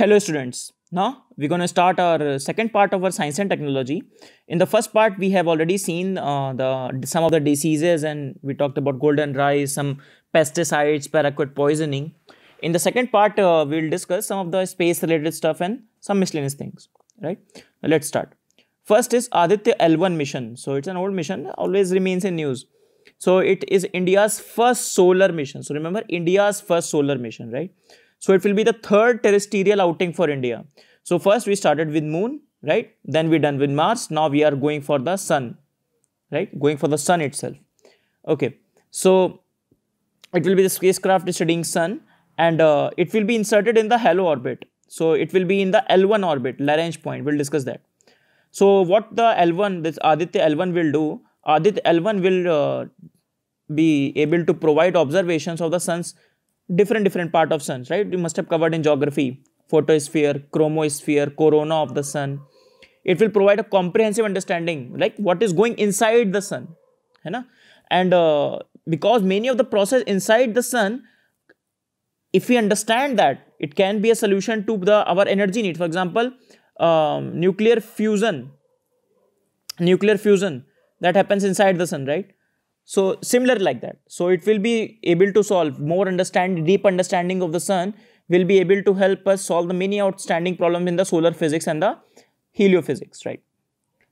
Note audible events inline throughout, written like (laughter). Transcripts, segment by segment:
Hello students. Now we're going to start our uh, second part of our science and technology. In the first part, we have already seen uh, the some of the diseases and we talked about golden rice, some pesticides, paraquat poisoning. In the second part, uh, we'll discuss some of the space related stuff and some miscellaneous things. Right? Now, let's start. First is Aditya L1 mission. So it's an old mission, always remains in news. So it is India's first solar mission. So remember India's first solar mission, right? So it will be the third terrestrial outing for India. So first we started with moon, right? Then we done with Mars. Now we are going for the sun, right? Going for the sun itself. Okay. So it will be the spacecraft studying sun and uh, it will be inserted in the halo orbit. So it will be in the L1 orbit, Lagrange point. We'll discuss that. So what the L1, this Aditya L1 will do, Adit L1 will uh, be able to provide observations of the sun's different different part of suns right you must have covered in geography photosphere chromosphere corona of the sun it will provide a comprehensive understanding like what is going inside the sun and uh, because many of the process inside the sun if we understand that it can be a solution to the our energy need for example um, nuclear fusion nuclear fusion that happens inside the sun, right? So similar like that. So it will be able to solve more understand deep understanding of the sun will be able to help us solve the many outstanding problems in the solar physics and the heliophysics, right?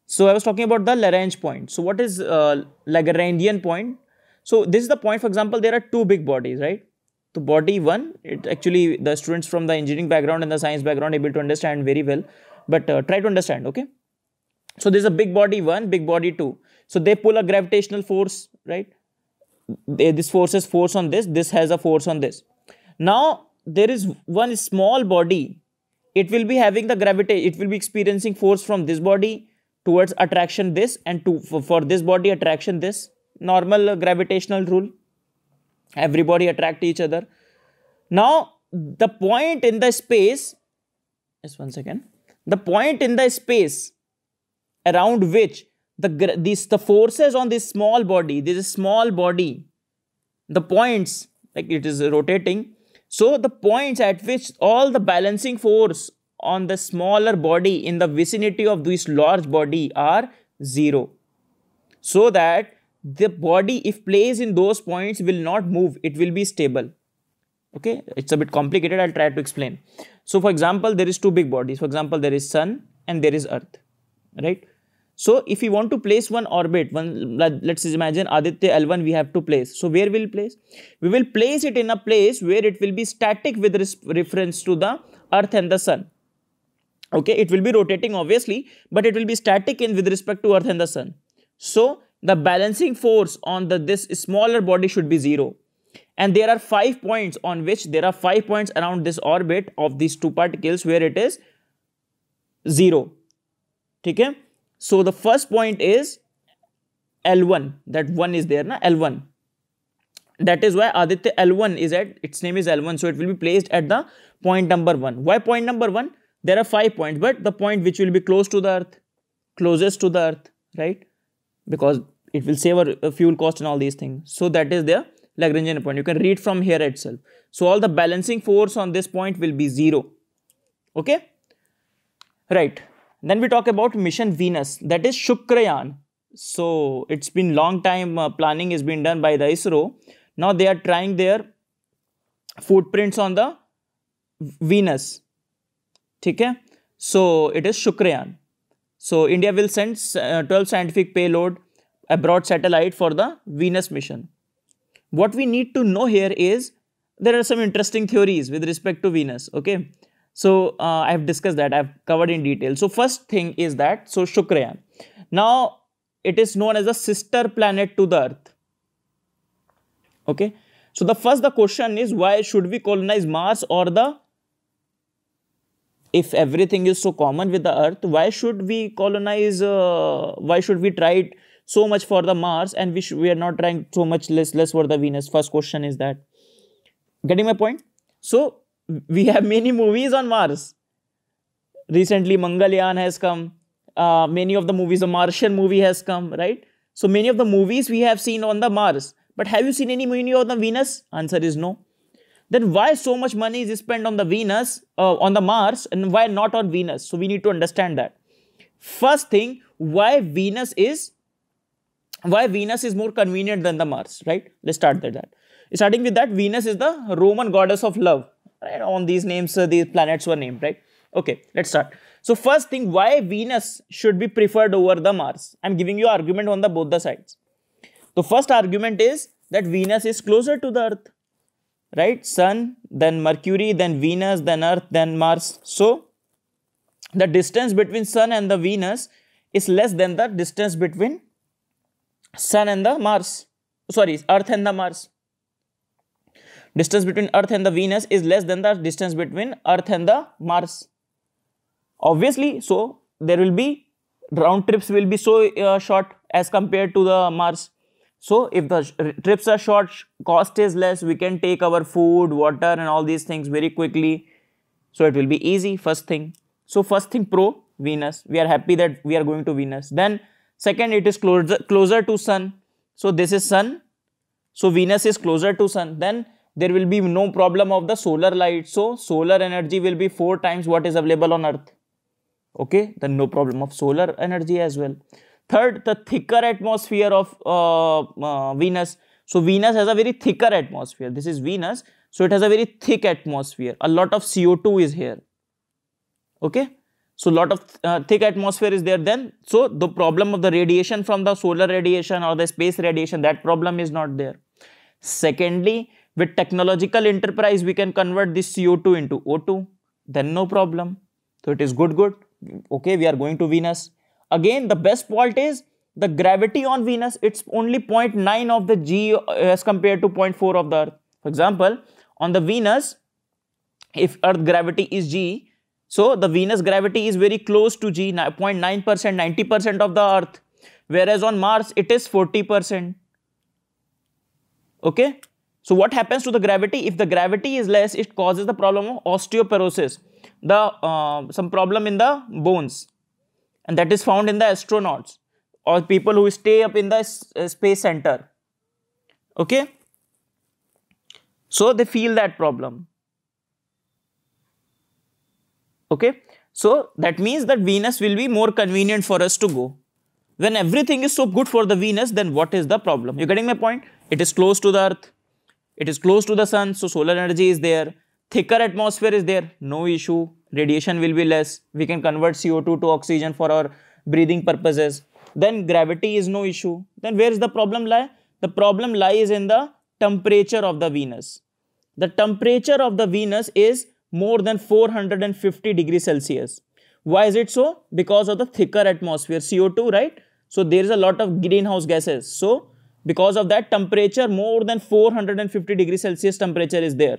So I was talking about the Lagrange point. So what is uh, Lagrangian point? So this is the point, for example, there are two big bodies, right? So body one, it actually the students from the engineering background and the science background able to understand very well, but uh, try to understand, okay? So there's a big body one, big body two. So they pull a gravitational force, right? They, this force is force on this, this has a force on this. Now there is one small body, it will be having the gravity, it will be experiencing force from this body towards attraction this and to for, for this body attraction this. Normal uh, gravitational rule, everybody attract each other. Now the point in the space, just one second, the point in the space around which the these the forces on this small body this small body the points like it is rotating so the points at which all the balancing force on the smaller body in the vicinity of this large body are zero so that the body if placed in those points will not move it will be stable okay it's a bit complicated i'll try to explain so for example there is two big bodies for example there is sun and there is earth right so if we want to place one orbit, one let, us imagine Aditya L1 we have to place. So where will place? We will place it in a place where it will be static with reference to the earth and the sun. Okay, it will be rotating obviously, but it will be static in with respect to earth and the sun. So the balancing force on the this smaller body should be zero. And there are five points on which there are five points around this orbit of these two particles where it is zero. Okay. So the first point is L1 that 1 is there na L1 that is why Aditya L1 is at its name is L1 so it will be placed at the point number 1 why point number 1 there are 5 points but the point which will be close to the earth closest to the earth right because it will save a uh, fuel cost and all these things so that is their Lagrangian point you can read from here itself so all the balancing force on this point will be 0 okay right then we talk about mission Venus, that is Shukrayan. So it's been long time uh, planning is being done by the ISRO. Now they are trying their footprints on the Venus. Okay. So it is it So India will send will uh, 12 scientific payload payload abroad satellite for the what we need to know here is there are some interesting theories with respect to Venus. Okay, so uh, I have discussed that, I have covered in detail. So first thing is that, so Shukrayaan. Now it is known as a sister planet to the Earth. Okay. So the first the question is why should we colonize Mars or the if everything is so common with the earth why should we colonize uh, why should we try it so much for the mars and we we are not trying so much less less for the venus first question is that getting my point so we have many movies on Mars. Recently, Mangalyaan has come. Uh, many of the movies, the Martian movie has come, right? So many of the movies we have seen on the Mars. But have you seen any movie on the Venus? Answer is no. Then why so much money is spent on the Venus, uh, on the Mars, and why not on Venus? So we need to understand that. First thing, why Venus is why Venus is more convenient than the Mars, right? Let's start with that. Starting with that, Venus is the Roman goddess of love right? On these names, uh, these planets were named, right? Okay, let's start. So first thing, why Venus should be preferred over the Mars? I'm giving you argument on the both the sides. The first argument is that Venus is closer to the Earth, right? Sun, then Mercury, then Venus, then Earth, then Mars. So the distance between Sun and the Venus is less than the distance between Sun and the Mars. Sorry, Earth and the Mars distance between Earth and the Venus is less than the distance between Earth and the Mars. Obviously, so there will be round trips will be so uh, short as compared to the Mars. So, if the trips are short, cost is less, we can take our food, water and all these things very quickly. So, it will be easy first thing. So, first thing pro Venus, we are happy that we are going to Venus. Then second it is closer, closer to Sun. So, this is Sun. So, Venus is closer to Sun. Then there will be no problem of the solar light so solar energy will be four times what is available on earth okay then no problem of solar energy as well third the thicker atmosphere of uh, uh, venus so venus has a very thicker atmosphere this is venus so it has a very thick atmosphere a lot of co2 is here okay so lot of th uh, thick atmosphere is there then so the problem of the radiation from the solar radiation or the space radiation that problem is not there secondly with technological enterprise, we can convert this CO2 into O2. Then no problem. So it is good, good. Okay, we are going to Venus. Again, the best part is the gravity on Venus, it's only 0.9 of the G as compared to 0.4 of the Earth. For example, on the Venus, if Earth gravity is G, so the Venus gravity is very close to G, 0.9%, 90% of the Earth. Whereas on Mars, it is 40%. Okay. So what happens to the gravity? If the gravity is less, it causes the problem of osteoporosis, the uh, some problem in the bones, and that is found in the astronauts or people who stay up in the uh, space center. Okay, so they feel that problem. Okay, so that means that Venus will be more convenient for us to go. When everything is so good for the Venus, then what is the problem? You are getting my point? It is close to the Earth it is close to the sun, so solar energy is there. Thicker atmosphere is there, no issue. Radiation will be less. We can convert CO2 to oxygen for our breathing purposes. Then gravity is no issue. Then where is the problem lie? The problem lies in the temperature of the Venus. The temperature of the Venus is more than 450 degrees Celsius. Why is it so? Because of the thicker atmosphere, CO2, right? So there is a lot of greenhouse gases. So because of that temperature, more than 450 degrees Celsius temperature is there.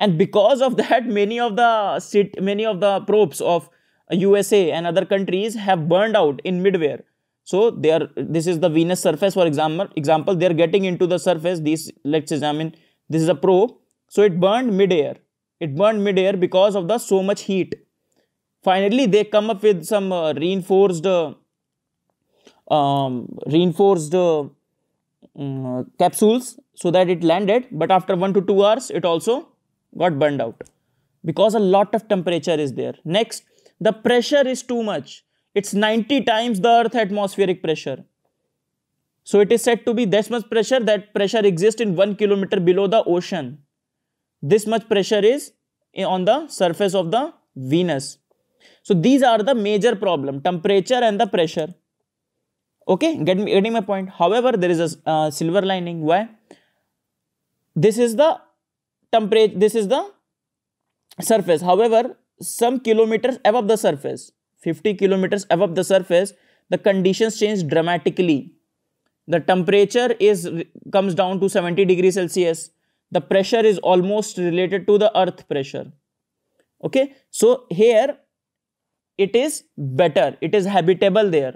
And because of that, (laughs) many of the sit, many of the probes of USA and other countries have burned out in midair. So they are, this is the Venus surface, for example, example, they are getting into the surface. These, let's examine, this is a probe. So it burned midair. It burned midair because of the so much heat. Finally, they come up with some uh, reinforced, uh, um, reinforced uh, Mm, uh, capsules so that it landed but after 1 to 2 hours it also got burned out because a lot of temperature is there. Next, the pressure is too much. It's 90 times the earth atmospheric pressure. So it is said to be this much pressure that pressure exists in 1 kilometer below the ocean. This much pressure is eh, on the surface of the Venus. So these are the major problem, temperature and the pressure okay get me, getting my point however there is a uh, silver lining why this is the temperature this is the surface however some kilometers above the surface 50 kilometers above the surface the conditions change dramatically the temperature is comes down to 70 degrees celsius the pressure is almost related to the earth pressure okay so here it is better it is habitable there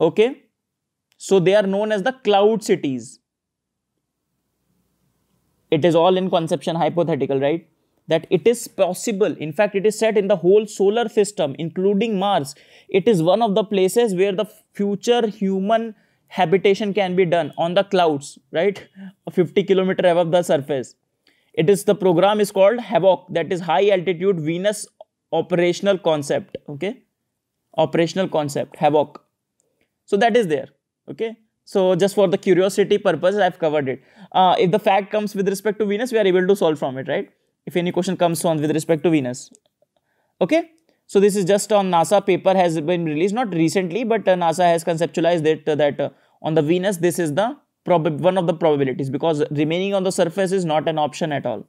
Okay. So they are known as the cloud cities. It is all in conception hypothetical, right? That it is possible. In fact, it is said in the whole solar system, including Mars, it is one of the places where the future human habitation can be done on the clouds, right? 50 kilometer above the surface. It is the program is called Havoc, that is high altitude Venus operational concept. Okay, operational concept Havoc. So that is there. Okay. So just for the curiosity purpose, I've covered it. Uh, if the fact comes with respect to Venus, we are able to solve from it, right? If any question comes on with respect to Venus. Okay. So this is just on NASA paper has been released, not recently, but uh, NASA has conceptualized it uh, that uh, on the Venus, this is the one of the probabilities because remaining on the surface is not an option at all.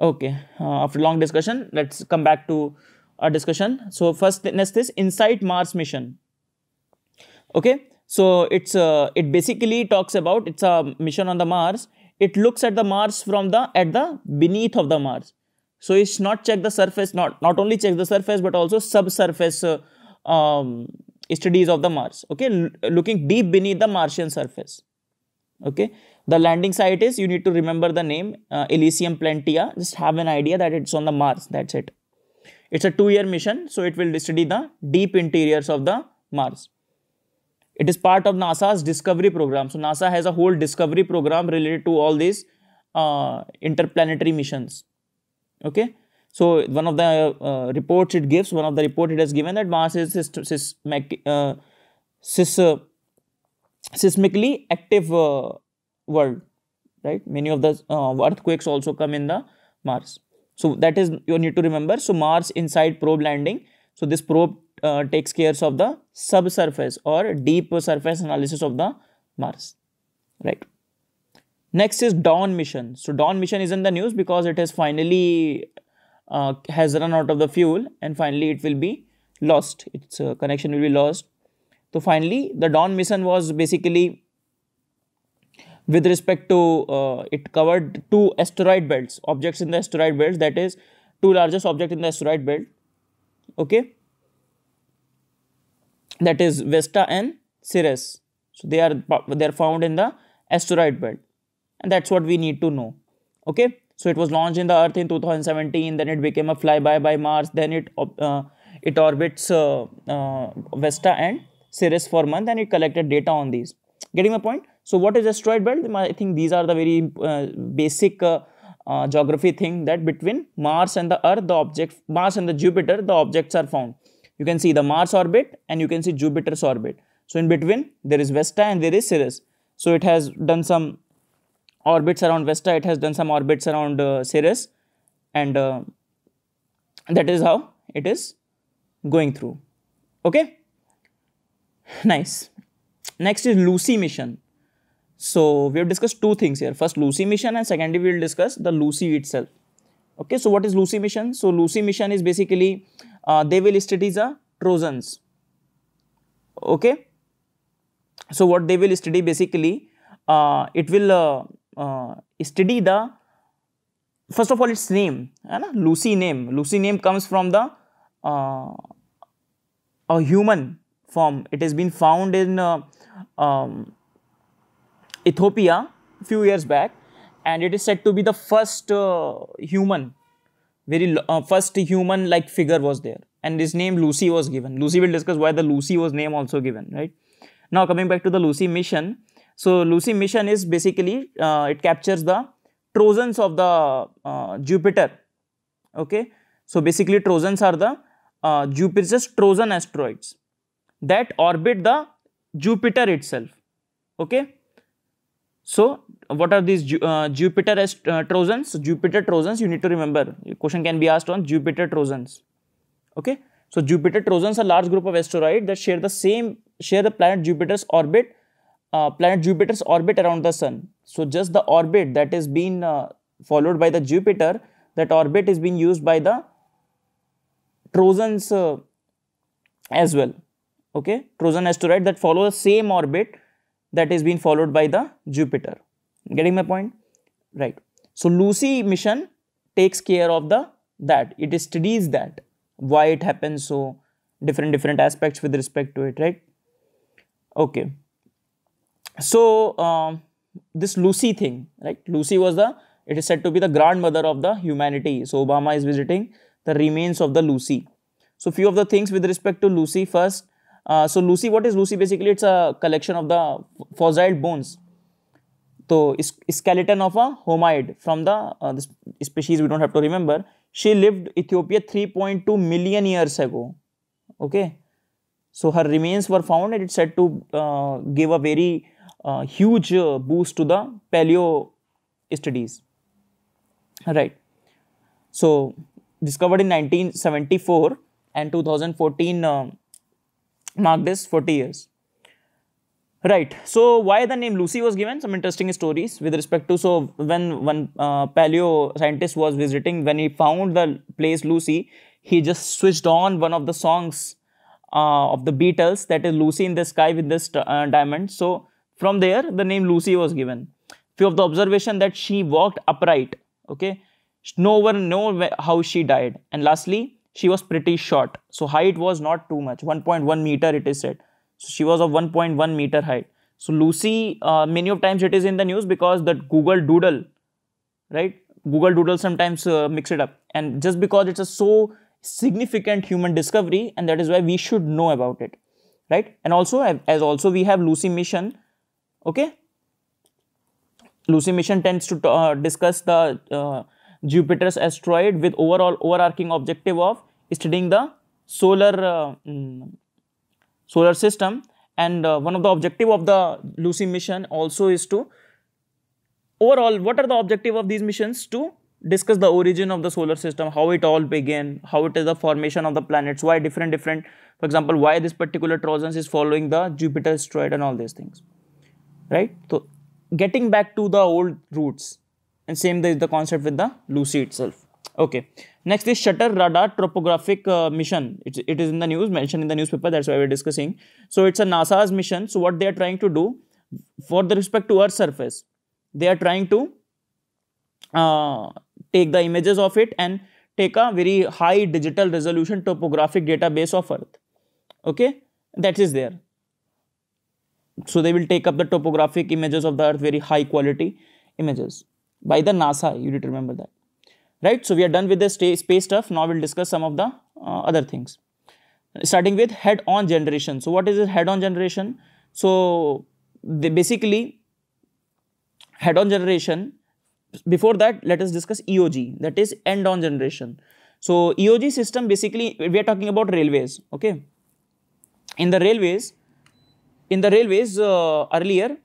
Okay. Uh, after long discussion, let's come back to our discussion. So first, next is InSight Mars mission okay so it's uh, it basically talks about it's a mission on the mars it looks at the mars from the at the beneath of the mars so it's not check the surface not not only check the surface but also subsurface uh, um, studies of the mars okay L looking deep beneath the martian surface okay the landing site is you need to remember the name uh, elysium plantia just have an idea that it's on the mars that's it it's a two year mission so it will study the deep interiors of the mars it is part of NASA's discovery program. So NASA has a whole discovery program related to all these uh, interplanetary missions. Okay. So one of the uh, reports it gives, one of the report it has given that Mars is uh, uh, seismically active uh, world, right? Many of the uh, earthquakes also come in the Mars. So that is you need to remember. So Mars inside probe landing so this probe uh, takes care of the subsurface or deep surface analysis of the Mars, right? Next is Dawn mission. So Dawn mission is in the news because it has finally uh, has run out of the fuel and finally it will be lost. Its uh, connection will be lost. So finally the Dawn mission was basically with respect to uh, it covered two asteroid belts, objects in the asteroid belts that is two largest objects in the asteroid belt okay that is vesta and cirrus so they are they are found in the asteroid belt and that's what we need to know okay so it was launched in the earth in 2017 then it became a flyby by mars then it uh, it orbits uh, uh, vesta and cirrus for month and it collected data on these getting the point so what is asteroid belt i think these are the very uh, basic uh, uh, geography thing that between Mars and the Earth, the object Mars and the Jupiter, the objects are found. You can see the Mars orbit and you can see Jupiter's orbit. So in between there is Vesta and there is Ceres. So it has done some orbits around Vesta, it has done some orbits around uh, Ceres and uh, that is how it is going through. Okay, nice. Next is Lucy mission. So we have discussed two things here. First Lucy mission and secondly we will discuss the Lucy itself. Okay, so what is Lucy mission? So Lucy mission is basically uh, they will study the Trojans. Okay. So what they will study basically uh, it will uh, uh study the first of all its name and Lucy name. Lucy name comes from the uh, a human form. It has been found in uh, um, Ethiopia a few years back, and it is said to be the first uh, human, very uh, first human like figure was there, and his name Lucy was given. Lucy will discuss why the Lucy was name also given, right? Now coming back to the Lucy mission, so Lucy mission is basically uh, it captures the Trojans of the uh, Jupiter, okay? So basically Trojans are the uh, Jupiter's Trojan asteroids that orbit the Jupiter itself, okay? So, what are these uh, Jupiter uh, Trojans? Jupiter Trojans, you need to remember. Your question can be asked on Jupiter Trojans. Okay. So, Jupiter Trojans are large group of asteroids that share the same, share the planet Jupiter's orbit, uh, planet Jupiter's orbit around the sun. So, just the orbit that is being uh, followed by the Jupiter, that orbit is being used by the Trojans uh, as well. Okay. Trojan asteroid that follow the same orbit that is being followed by the Jupiter. Getting my point? Right. So Lucy mission takes care of the that. It studies that. Why it happens so different different aspects with respect to it, right? Okay. So um, this Lucy thing, right? Lucy was the it is said to be the grandmother of the humanity. So Obama is visiting the remains of the Lucy. So few of the things with respect to Lucy first uh, so Lucy, what is Lucy? Basically, it's a collection of the fossil bones. So skeleton of a homide from the uh, this species we don't have to remember. She lived Ethiopia 3.2 million years ago. Okay, so her remains were found and it's said to uh, give a very huge boost to the paleo studies. Right. So discovered in 1974 and 2014. Um, Mark this 40 years. Right. So why the name Lucy was given? Some interesting stories with respect to so when one uh, paleo scientist was visiting, when he found the place Lucy, he just switched on one of the songs uh, of the Beatles that is Lucy in the Sky with this uh, diamond. So from there, the name Lucy was given. Few of the observation that she walked upright. Okay. No one know how she died. And lastly, she was pretty short. So height was not too much, 1.1 meter it is said. So she was of 1.1 meter height. So Lucy, uh, many of times it is in the news because that Google Doodle, right? Google Doodle sometimes uh, mix it up. And just because it's a so significant human discovery and that is why we should know about it, right? And also as also we have Lucy mission, okay? Lucy mission tends to uh, discuss the uh, Jupiter's asteroid with overall overarching objective of studying the solar uh, mm, solar system and uh, one of the objective of the Lucy mission also is to overall what are the objective of these missions to discuss the origin of the solar system how it all began how it is the formation of the planets why different different for example why this particular trojans is following the jupiter asteroid and all these things right so getting back to the old roots and same is the concept with the Lucy itself. Okay. Next is Shutter Radar Topographic uh, Mission. It's, it is in the news, mentioned in the newspaper. That's why we're discussing. So it's a NASA's mission. So what they are trying to do for the respect to Earth's surface, they are trying to uh, take the images of it and take a very high digital resolution topographic database of Earth. Okay, that is there. So they will take up the topographic images of the Earth, very high quality images by the NASA. You did remember that. Right. So, we are done with the space stuff. Now, we will discuss some of the uh, other things. Starting with head on generation. So, what is head on generation? So, they basically head on generation. Before that, let us discuss EOG that is end on generation. So, EOG system basically we are talking about railways. Okay. In the railways, in the railways uh, earlier,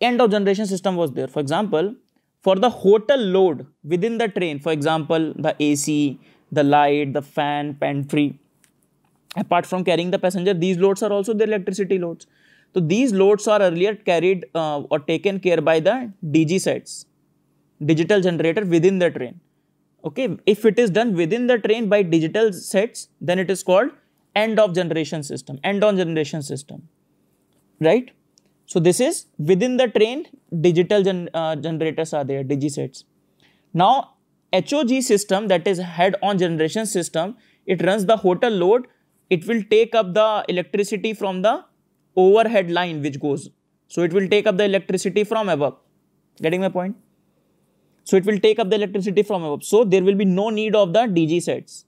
end of generation system was there. For example, for the hotel load within the train, for example, the AC, the light, the fan, pantry, apart from carrying the passenger, these loads are also the electricity loads. So these loads are earlier carried uh, or taken care by the DG sets, digital generator within the train. Okay, if it is done within the train by digital sets, then it is called end of generation system, end on generation system, right? So this is within the train digital gen, uh, generators are there, digisets. Now HOG system that is head on generation system, it runs the hotel load. It will take up the electricity from the overhead line which goes. So it will take up the electricity from above. Getting my point? So it will take up the electricity from above. So there will be no need of the DG sets.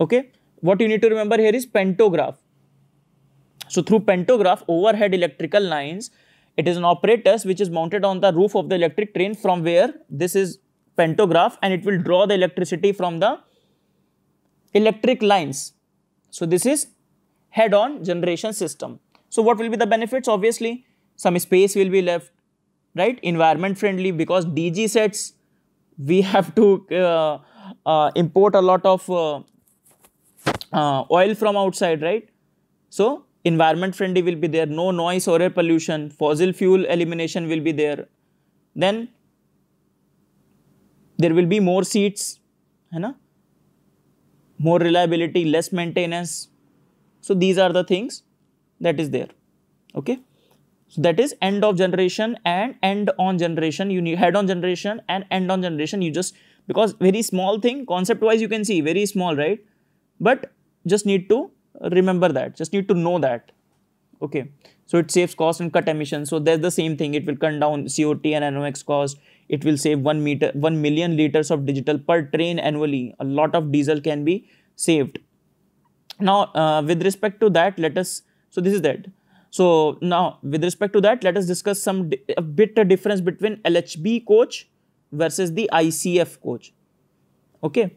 Okay. What you need to remember here is pantograph. So through pantograph overhead electrical lines, it is an apparatus which is mounted on the roof of the electric train from where this is pantograph and it will draw the electricity from the electric lines. So this is head-on generation system. So what will be the benefits? Obviously, some space will be left, right? Environment friendly because DG sets, we (laughs) have to uh, uh, import a lot of uh, uh oil from outside, right? So environment friendly will be there, no noise or air pollution, fossil fuel elimination will be there. Then there will be more seats, hai na? more reliability, less maintenance. So these are the things that is there. Okay. So that is end of generation and end on generation. You need head on generation and end on generation. You just because very small thing concept wise you can see very small right, but just need to remember that just need to know that okay so it saves cost and cut emissions so there's the same thing it will cut down cot and nox cost it will save 1 meter 1 million liters of digital per train annually a lot of diesel can be saved now uh, with respect to that let us so this is that so now with respect to that let us discuss some a bit a difference between lhb coach versus the icf coach okay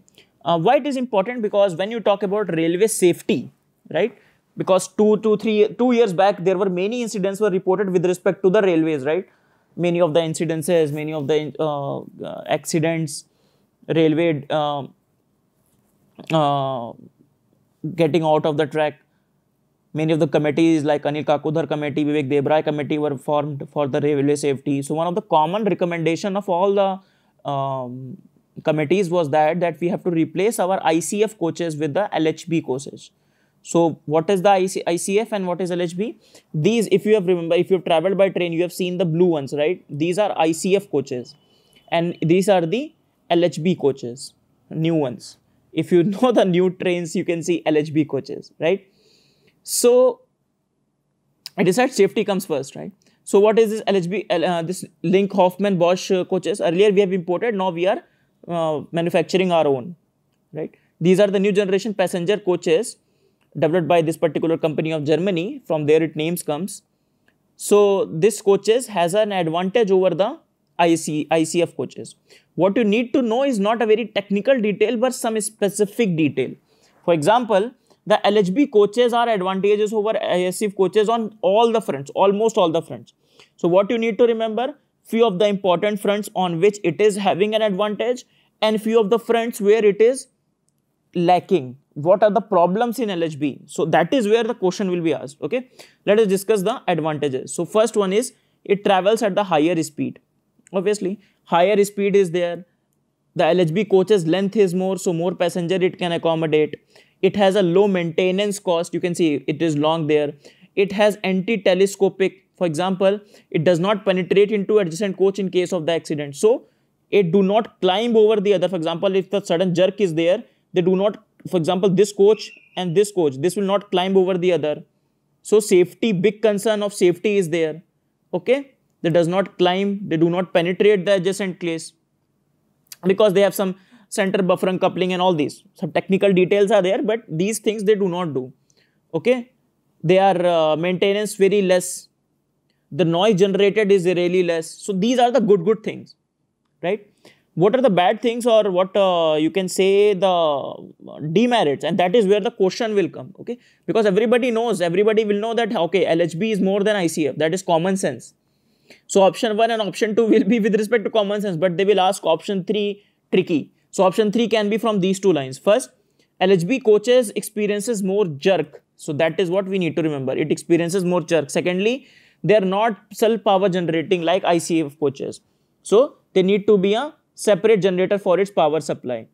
uh, why it is important because when you talk about railway safety right? Because two, two, three, two years back, there were many incidents were reported with respect to the railways, right? Many of the incidences, many of the uh, accidents, railway uh, uh, getting out of the track. Many of the committees like Anil Kakudhar committee, Vivek Debray committee were formed for the railway safety. So one of the common recommendation of all the um, committees was that that we have to replace our ICF coaches with the LHB coaches. So what is the IC ICF and what is LHB? These, if you have remember, if you have traveled by train, you have seen the blue ones, right? These are ICF coaches and these are the LHB coaches, new ones. If you (laughs) know the new trains, you can see LHB coaches, right? So it is that safety comes first, right? So what is this LHB, uh, this Link Hoffman Bosch uh, coaches? Earlier we have imported, now we are uh, manufacturing our own, right? These are the new generation passenger coaches developed by this particular company of Germany. From there it names comes. So this coaches has an advantage over the IC, ICF coaches. What you need to know is not a very technical detail but some specific detail. For example, the LHB coaches are advantages over ISF coaches on all the fronts, almost all the fronts. So what you need to remember, few of the important fronts on which it is having an advantage and few of the fronts where it is lacking what are the problems in LHB? So that is where the question will be asked. Okay. Let us discuss the advantages. So first one is it travels at the higher speed. Obviously, higher speed is there. The LHB coach's length is more, so more passenger it can accommodate. It has a low maintenance cost. You can see it is long there. It has anti-telescopic. For example, it does not penetrate into adjacent coach in case of the accident. So it do not climb over the other. For example, if the sudden jerk is there, they do not for example this coach and this coach this will not climb over the other so safety big concern of safety is there okay they does not climb they do not penetrate the adjacent clays because they have some center buffer coupling and all these some technical details are there but these things they do not do okay they are uh, maintenance very less the noise generated is really less so these are the good good things right what are the bad things or what uh, you can say the demerits and that is where the question will come okay because everybody knows everybody will know that okay lhb is more than icf that is common sense so option 1 and option 2 will be with respect to common sense but they will ask option 3 tricky so option 3 can be from these two lines first lhb coaches experiences more jerk so that is what we need to remember it experiences more jerk secondly they are not self power generating like icf coaches so they need to be a separate generator for its power supply.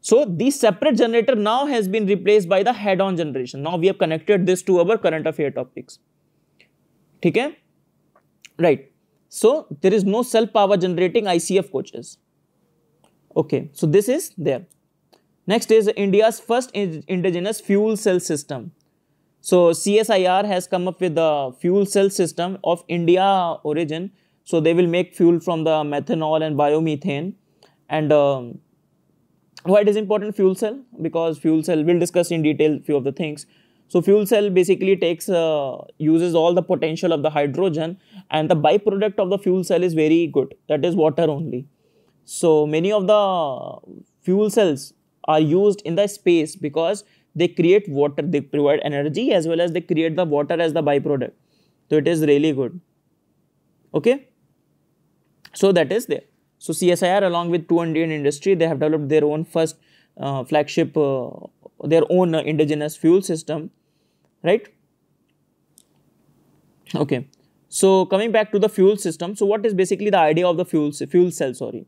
So the separate generator now has been replaced by the head-on generation. Now we have connected this to our current affair topics. Okay? Right. So there is no self power generating ICF coaches. Okay. So this is there. Next is India's first indigenous fuel cell system. So CSIR has come up with the fuel cell system of India origin so they will make fuel from the methanol and biomethane. And um, why it is important fuel cell? Because fuel cell, we'll discuss in detail few of the things. So fuel cell basically takes uh, uses all the potential of the hydrogen and the byproduct of the fuel cell is very good. That is water only. So many of the fuel cells are used in the space because they create water, they provide energy as well as they create the water as the byproduct. So it is really good. Okay. So that is there. So CSIR along with 200 industry, they have developed their own first uh, flagship, uh, their own uh, indigenous fuel system, right? Okay. So coming back to the fuel system. So what is basically the idea of the fuel, fuel cell, sorry.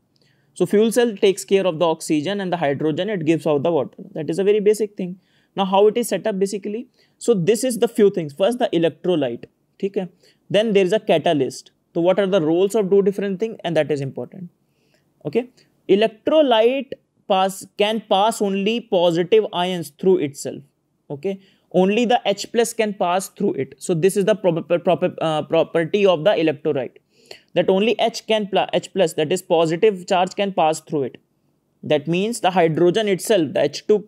So fuel cell takes care of the oxygen and the hydrogen, it gives out the water. That is a very basic thing. Now how it is set up basically. So this is the few things. First the electrolyte, okay? Then there is a catalyst so what are the roles of two different things and that is important. Okay. Electrolyte pass can pass only positive ions through itself. Okay. Only the H plus can pass through it. So this is the proper, uh, property of the electrolyte that only H can H plus that is positive charge can pass through it. That means the hydrogen itself, the H2,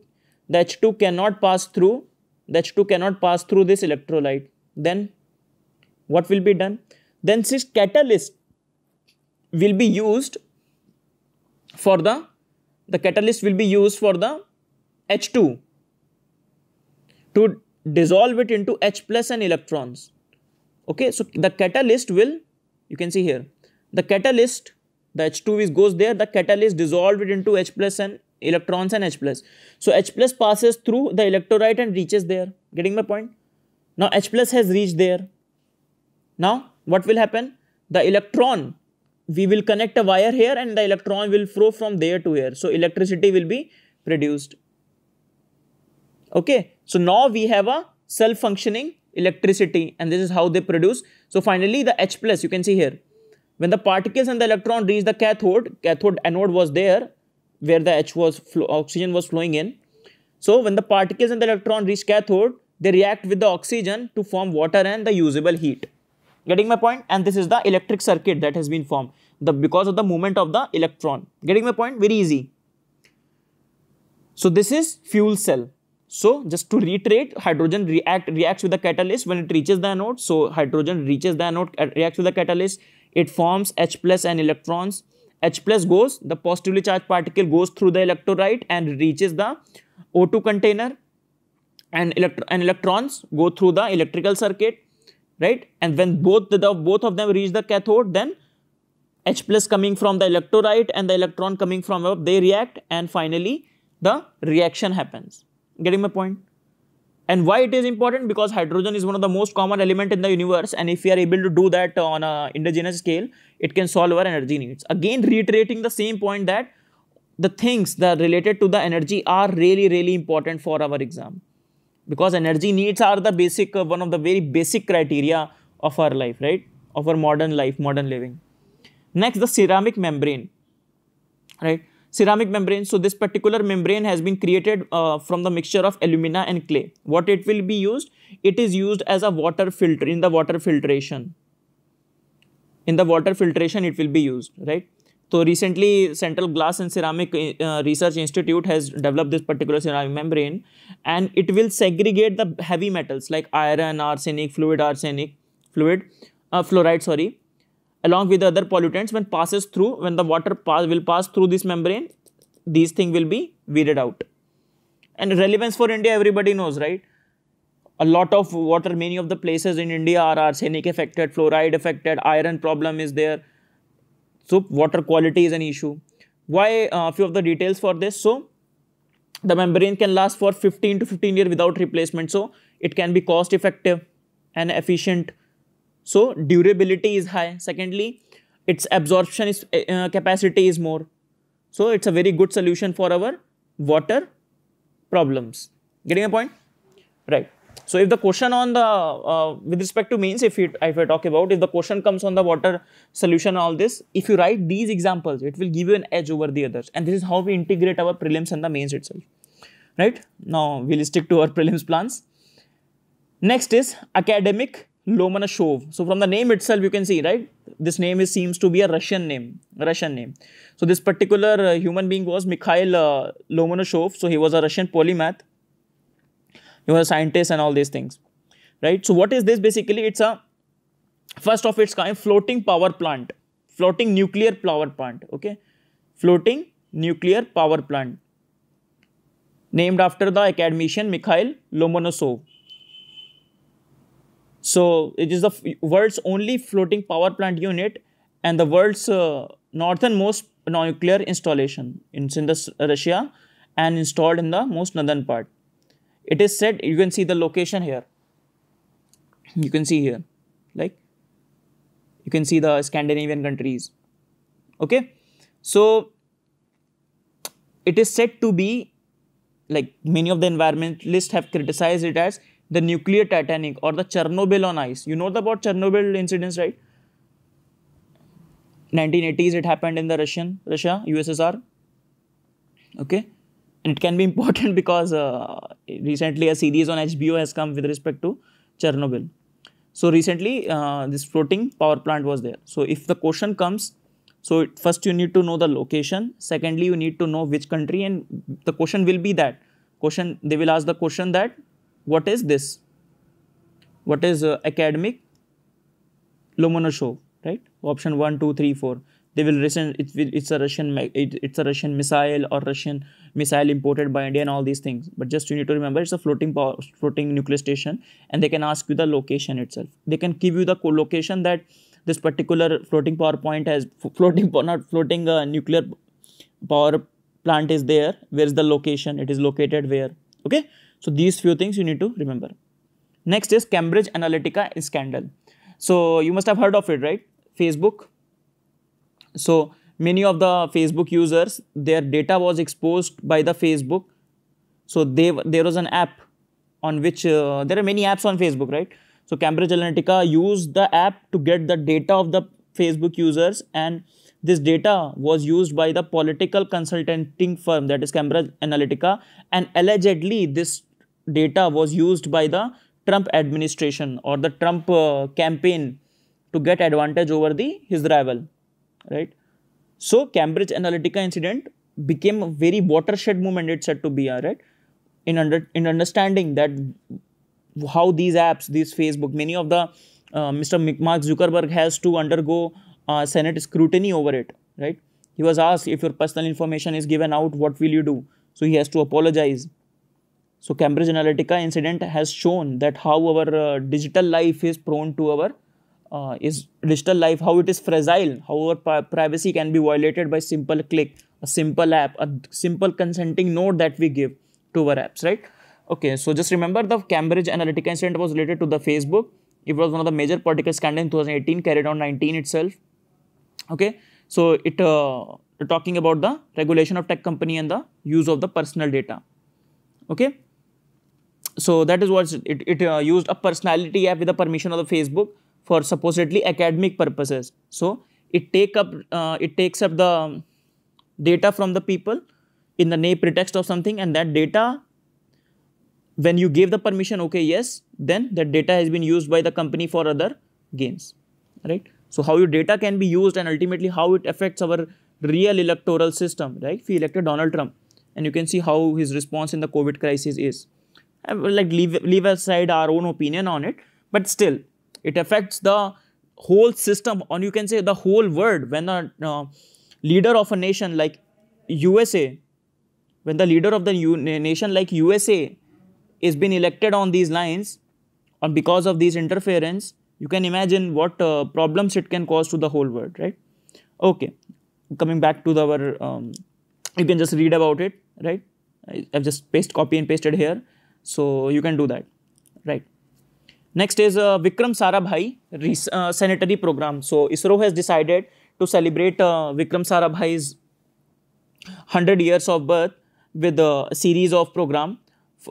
the H2 cannot pass through, the H2 cannot pass through this electrolyte. Then what will be done? then this catalyst will be used for the the catalyst will be used for the H2 to dissolve it into H plus and electrons. Okay, so the catalyst will, you can see here, the catalyst, the H2 is goes there, the catalyst dissolved it into H plus and electrons and H plus. So H plus passes through the electrolyte and reaches there. Getting my point? Now H plus has reached there. Now what will happen? The electron, we will connect a wire here and the electron will flow from there to here. So, electricity will be produced. Okay. So, now we have a self-functioning electricity and this is how they produce. So, finally, the H plus you can see here. When the particles and the electron reach the cathode, cathode anode was there where the H was oxygen was flowing in. So, when the particles and the electron reach cathode, they react with the oxygen to form water and the usable heat. Getting my And this is the electric circuit that has been formed the because of the movement of the electron. Getting my point? Very easy. So this is fuel cell. So just to reiterate, hydrogen react reacts with the catalyst when it reaches the anode. So hydrogen reaches the anode, uh, reacts with the catalyst. It forms H plus and electrons. H plus goes, the positively charged particle goes through the electrolyte and reaches the O2 container and, elect and electrons go through the electrical circuit right? And when both the both of them reach the cathode, then H plus coming from the electrolyte and the electron coming from up, they react and finally the reaction happens. Getting my point? And why it is important? Because hydrogen is one of the most common element in the universe and if we are able to do that on a indigenous scale, it can solve our energy needs. Again reiterating the same point that the things that related to the energy are really really important for our exam because energy needs are the basic uh, one of the very basic criteria of our life right of our modern life modern living next the ceramic membrane right ceramic membrane so this particular membrane has been created uh, from the mixture of alumina and clay what it will be used it is used as a water filter in the water filtration in the water filtration it will be used right so recently, Central Glass and Ceramic uh, Research Institute has developed this particular ceramic membrane, and it will segregate the heavy metals like iron, arsenic, fluid arsenic, fluid, uh, fluoride, sorry, along with other pollutants. When passes through, when the water pass will pass through this membrane, these thing will be weeded out. And relevance for India, everybody knows, right? a lot of water many of the places in india are arsenic affected fluoride affected iron problem is there so water quality is an issue. Why a uh, few of the details for this? So the membrane can last for 15 to 15 years without replacement. So it can be cost effective and efficient. So durability is high. Secondly, its absorption is, uh, uh capacity is more. So it's a very good solution for our water problems. Getting a point? Right. So if the question on the, uh, with respect to means, if, it, if I talk about, if the question comes on the water solution all this, if you write these examples, it will give you an edge over the others. And this is how we integrate our prelims and the mains itself, right? Now we'll stick to our (laughs) prelims plans. Next is academic Lomonosov. So from the name itself, you can see, right? This name is, seems to be a Russian name, Russian name. So this particular uh, human being was Mikhail uh, So he was a Russian polymath you know, scientist and all these things right so what is this basically it's a first of its kind floating power plant floating nuclear power plant okay floating nuclear power plant named after the academician mikhail lomonosov so it is the world's only floating power plant unit and the world's uh, northernmost nuclear installation in, in the, russia and installed in the most northern part it is said you can see the location here you can see here like you can see the scandinavian countries okay so it is said to be like many of the environmentalists have criticized it as the nuclear titanic or the chernobyl on ice you know about chernobyl incidents right 1980s it happened in the russian russia ussr okay and it can be important (laughs) because uh, recently a series on HBO has come with respect to Chernobyl. So recently uh, this floating power plant was there. So if the question comes, so it, first you need to know the location. Secondly, you need to know which country and the question will be that question. They will ask the question that what is this? What is uh, academic Lomonosov, right? Option 1, 2, 3, 4 they will listen it, it's a russian it, it's a russian missile or russian missile imported by india and all these things but just you need to remember it's a floating power, floating nuclear station and they can ask you the location itself they can give you the location that this particular floating power point has floating not floating uh, nuclear power plant is there where is the location it is located where okay so these few things you need to remember next is cambridge analytica scandal so you must have heard of it right facebook so many of the Facebook users, their data was exposed by the Facebook. So they, there was an app on which uh, there are many apps on Facebook, right? So Cambridge Analytica used the app to get the data of the Facebook users and this data was used by the political consulting firm that is Cambridge Analytica and allegedly this data was used by the Trump administration or the Trump uh, campaign to get advantage over the his rival right? So Cambridge Analytica incident became a very watershed moment. It's said to be right in under in understanding that how these apps, these Facebook, many of the uh, Mr. Mark Zuckerberg has to undergo uh, Senate scrutiny over it, right? He was asked if your personal information is given out, what will you do? So he has to apologize. So Cambridge Analytica incident has shown that how our uh, digital life is prone to our uh, is digital life, how it is fragile, how our privacy can be violated by simple click, a simple app, a simple consenting note that we give to our apps, right? Okay, so just remember the Cambridge Analytica incident was related to the Facebook. It was one of the major political scandals in 2018, carried on 19 itself. Okay, so it uh, talking about the regulation of tech company and the use of the personal data. Okay, so that is what it, it uh, used a personality app with the permission of the Facebook for supposedly academic purposes. So, it take up uh, it takes up the data from the people in the name pretext of something and that data when you give the permission okay yes then that data has been used by the company for other gains right so how your data can be used and ultimately how it affects our real electoral system right if elected donald trump and you can see how his response in the covid crisis is like leave leave aside our own opinion on it but still it affects the whole system or you can say the whole world when a uh, leader of a nation like usa when the leader of the U nation like usa is being elected on these lines or because of these interference you can imagine what uh, problems it can cause to the whole world right okay coming back to the, our um, you can just read about it right i've just paste copy and pasted here so you can do that right Next is uh, Vikram Sarabhai uh, sanitary program. So ISRO has decided to celebrate uh, Vikram Sarabhai's 100 years of birth with a series of program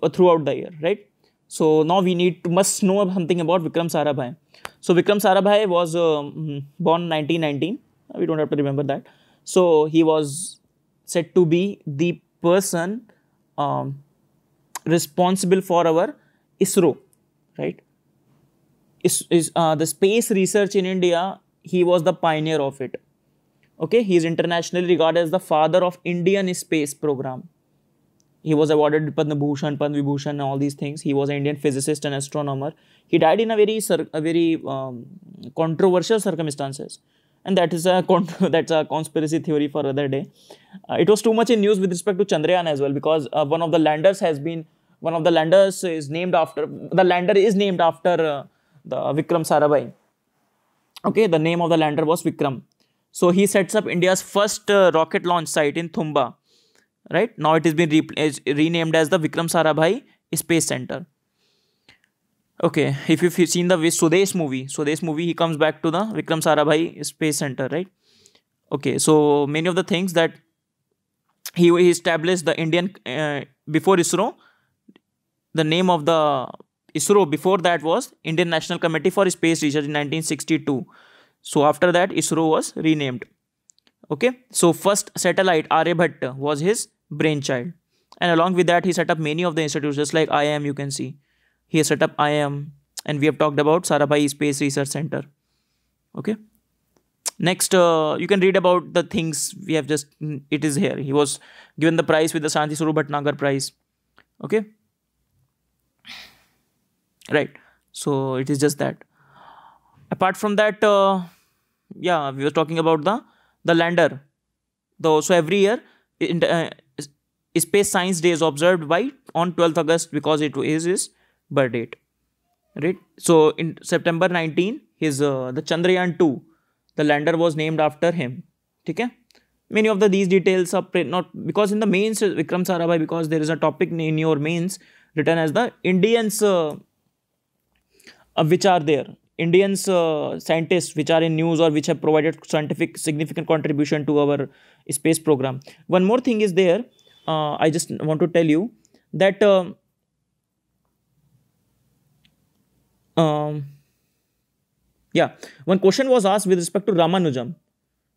uh, throughout the year, right? So now we need to must know something about Vikram Sarabhai. So Vikram Sarabhai was um, born 1919. We don't have to remember that. So he was said to be the person um, responsible for our ISRO, right? is, is uh, the space research in India, he was the pioneer of it. Okay, he is internationally regarded as the father of Indian space program. He was awarded Padma Bhushan, Padma Vibhushan all these things. He was an Indian physicist and astronomer. He died in a very, a very um, controversial circumstances and that is a (laughs) that's a conspiracy theory for other day. Uh, it was too much in news with respect to Chandrayaan as well because uh, one of the landers has been one of the landers is named after the lander is named after uh, the Vikram Sarabhai. Okay, the name of the lander was Vikram. So he sets up India's first uh, rocket launch site in Thumba. Right now, it has been re is renamed as the Vikram Sarabhai Space Center. Okay, if you've seen the Sudesh movie, Sudesh movie, he comes back to the Vikram Sarabhai Space Center, right? Okay, so many of the things that he, he established the Indian uh, before ISRO, the name of the ISRO before that was Indian National Committee for Space Research in 1962. So after that ISRO was renamed. Okay. So first satellite Aryabhatta was his brainchild. And along with that he set up many of the institutes just like IIM you can see. He set up IIM and we have talked about Sarabhai Space Research Center. Okay. Next, uh, you can read about the things we have just, it is here. He was given the prize with the Santi Suru Bhatnagar Prize. Okay right so it is just that apart from that uh, yeah we were talking about the the lander so every year in, uh, space science day is observed by on 12th august because it is his birth date right so in september 19 his uh, the chandrayaan 2 the lander was named after him okay many of the these details are not because in the mains vikram sarabhai because there is a topic in your mains written as the indians uh, which are there Indians uh, scientists which are in news or which have provided scientific significant contribution to our space program. One more thing is there. Uh, I just want to tell you that uh, um, yeah, one question was asked with respect to Ramanujam,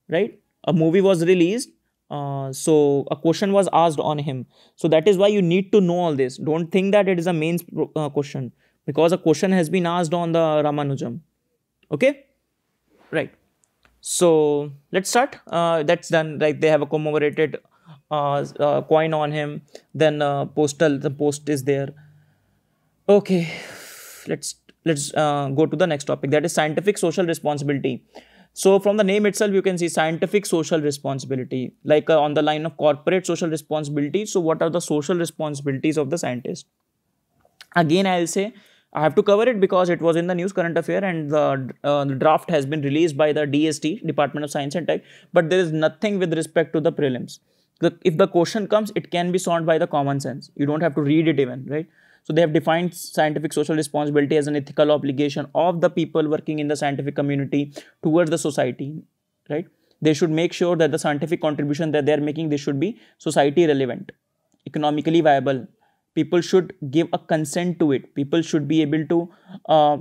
right? A movie was released. Uh, so a question was asked on him. So that is why you need to know all this. Don't think that it is a main uh, question because a question has been asked on the Ramanujam. Okay, right. So let's start. Uh, that's done. Like they have a commemorated uh, uh, coin on him. Then uh, postal. The post is there. Okay, let's let's uh, go to the next topic. That is scientific social responsibility. So from the name itself, you can see scientific social responsibility, like uh, on the line of corporate social responsibility. So what are the social responsibilities of the scientist? Again, I'll say I have to cover it because it was in the news current affair and the, uh, the, draft has been released by the DST, Department of Science and Tech, but there is nothing with respect to the prelims. The, if the question comes, it can be solved by the common sense. You don't have to read it even, right? So they have defined scientific social responsibility as an ethical obligation of the people working in the scientific community towards the society, right? They should make sure that the scientific contribution that they are making, they should be society relevant, economically viable, people should give a consent to it people should be able to uh,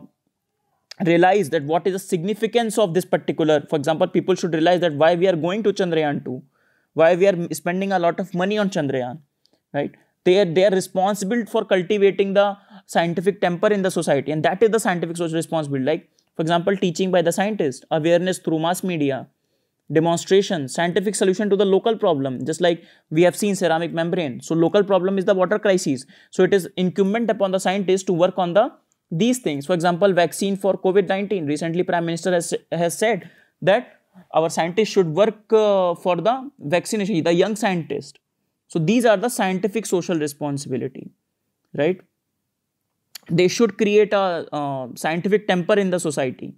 realize that what is the significance of this particular for example people should realize that why we are going to chandrayaan 2 why we are spending a lot of money on chandrayaan right they are, they are responsible for cultivating the scientific temper in the society and that is the scientific social responsibility like for example teaching by the scientist awareness through mass media demonstration, scientific solution to the local problem, just like we have seen ceramic membrane. So, local problem is the water crisis. So, it is incumbent upon the scientists to work on the these things. For example, vaccine for COVID-19. Recently, Prime Minister has, has said that our scientists should work uh, for the vaccination, the young scientist. So, these are the scientific social responsibility, right? They should create a uh, scientific temper in the society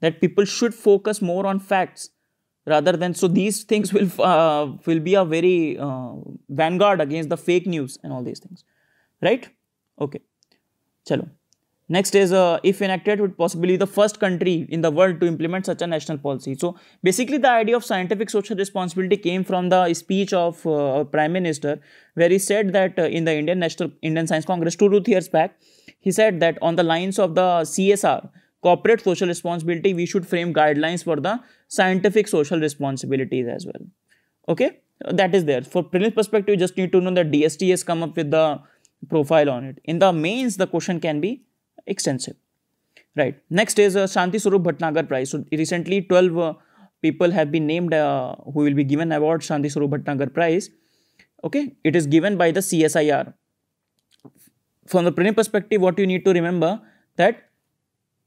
that people should focus more on facts rather than so these things will uh, will be a very uh, vanguard against the fake news and all these things right okay chalo next is uh, if enacted would possibly the first country in the world to implement such a national policy so basically the idea of scientific social responsibility came from the speech of uh, our prime minister where he said that uh, in the indian national indian science congress 2 to 3 years back he said that on the lines of the csr corporate social responsibility, we should frame guidelines for the scientific social responsibilities as well. Okay, that is there. For prelims perspective, you just need to know that DST has come up with the profile on it. In the mains, the question can be extensive. Right. Next is uh, Shanti Swarup Bhatnagar Prize. So recently, 12 uh, people have been named uh, who will be given award Shanti Swarup Bhatnagar Prize. Okay, it is given by the CSIR. From the prelim perspective, what you need to remember that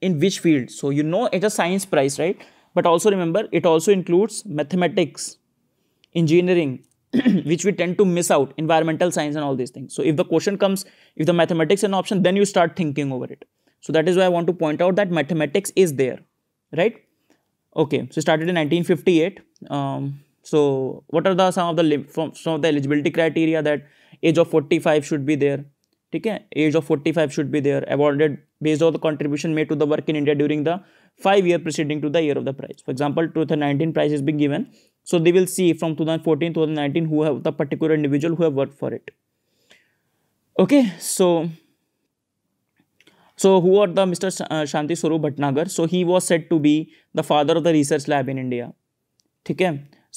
in which field. So you know it's a science prize, right? But also remember, it also includes mathematics, engineering, (clears throat) which we tend to miss out, environmental science and all these things. So if the question comes, if the mathematics an option, then you start thinking over it. So that is why I want to point out that mathematics is there, right? Okay, so started in 1958. Um, so what are the some of the from some of the eligibility criteria that age of 45 should be there ठीक है age of forty five should be there awarded based on the contribution made to the work in India during the five years preceding to the year of the prize. For example, 2019 prize is being given. So they will see from 2014 2019 who have the particular individual who have worked for it. Okay, so so who are the Mr. Uh, Shanti Swarup Bhatnagar? So he was said to be the father of the research lab in India. Okay.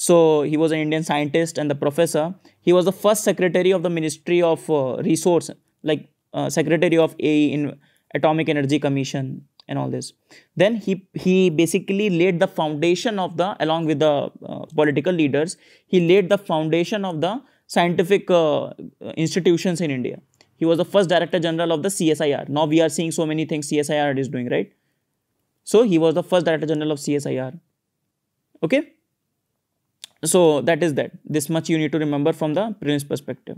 So he was an Indian scientist and the professor. He was the first secretary of the Ministry of uh, Resource like uh, secretary of a in Atomic Energy Commission and all this. Then he he basically laid the foundation of the along with the uh, political leaders. He laid the foundation of the scientific uh, institutions in India. He was the first director general of the CSIR. Now we are seeing so many things CSIR is doing right. So he was the first director general of CSIR. Okay. So that is that. This much you need to remember from the Prince perspective.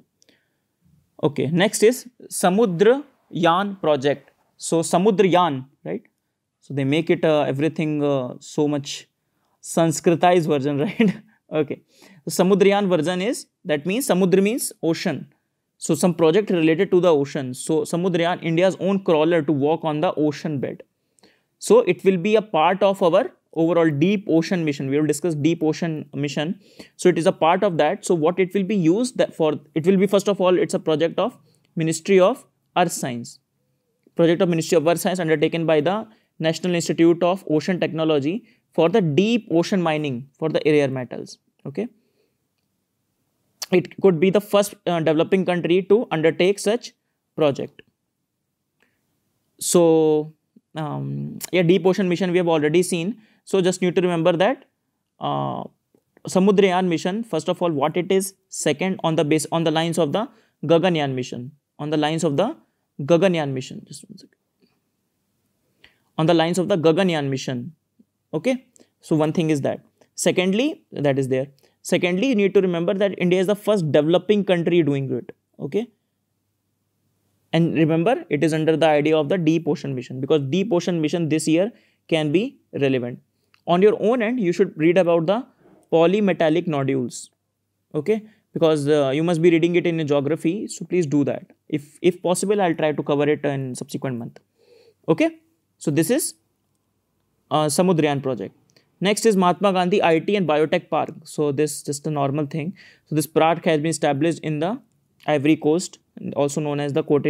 Okay next is Samudrayaan project so Samudrayaan right so they make it everything so much Sanskritise version right okay Samudrayaan version is that means samudra means ocean so some project related to the ocean so Samudrayaan India's own crawler to walk on the ocean bed so it will be a part of our overall deep ocean mission we will discuss deep ocean mission so it is a part of that so what it will be used for it will be first of all it's a project of ministry of earth science project of ministry of earth science undertaken by the national institute of ocean technology for the deep ocean mining for the rare metals okay it could be the first uh, developing country to undertake such project so um, yeah deep ocean mission we have already seen so, just need to remember that uh, Samudrayan mission, first of all, what it is, second, on the base, on the lines of the Gaganyaan mission, on the lines of the Gaganyaan mission, just one second, on the lines of the Gaganyaan mission, okay. So, one thing is that. Secondly, that is there. Secondly, you need to remember that India is the first developing country doing it, okay. And remember, it is under the idea of the deep ocean mission because deep ocean mission this year can be relevant on your own end you should read about the polymetallic nodules okay because uh, you must be reading it in geography so please do that if if possible i'll try to cover it in subsequent month okay so this is uh, samudrayan project Next is Mahatma Gandhi IT and Biotech Park. So this just a normal thing. So this park has been established in the Ivory Coast, also known as the Cote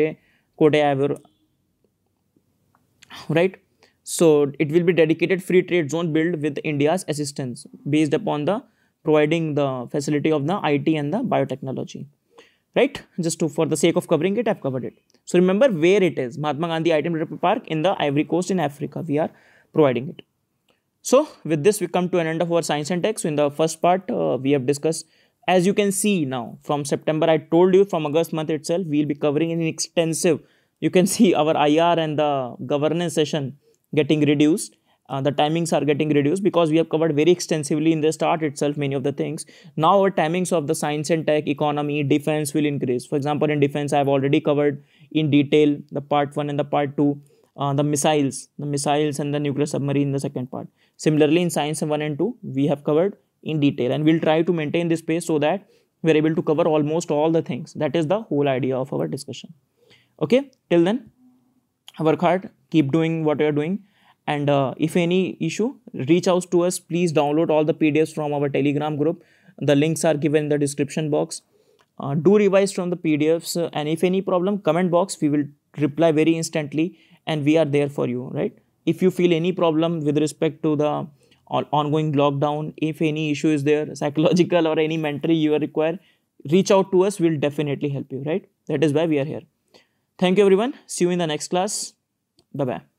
Cote d'Ivoire. Right. So it will be dedicated free trade zone built with India's assistance based upon the providing the facility of the IT and the biotechnology. Right? Just to for the sake of covering it, I've covered it. So remember where it is. Mahatma Gandhi Item Park in the Ivory Coast in Africa. We are providing it. So with this, we come to an end of our science and tech. So in the first part, uh, we have discussed as you can see now from September, I told you from August month itself, we'll be covering in extensive. You can (laughs) see our IR and the governance session getting reduced uh, the timings are getting reduced because we have covered very extensively in the start itself many of the things now our timings of the science and tech economy defense will increase for example in defense i have already covered in detail the part 1 and the part 2 uh, the missiles the missiles and the nuclear submarine in the second part similarly in science 1 and 2 we have covered in detail and we'll try to maintain this pace so that we're able to cover almost all the things that is the whole idea of our discussion okay till then work hard keep doing what you're doing and uh, if any issue reach out to us please download all the pdfs from our telegram group the links are given in the description box uh, do revise from the pdfs uh, and if any problem comment box we will reply very instantly and we are there for you right if you feel any problem with respect to the ongoing lockdown if any issue is there (laughs) psychological or any mentoring you require reach out to us we'll definitely help you right that is why we are here thank you everyone see you in the next class Bye bye.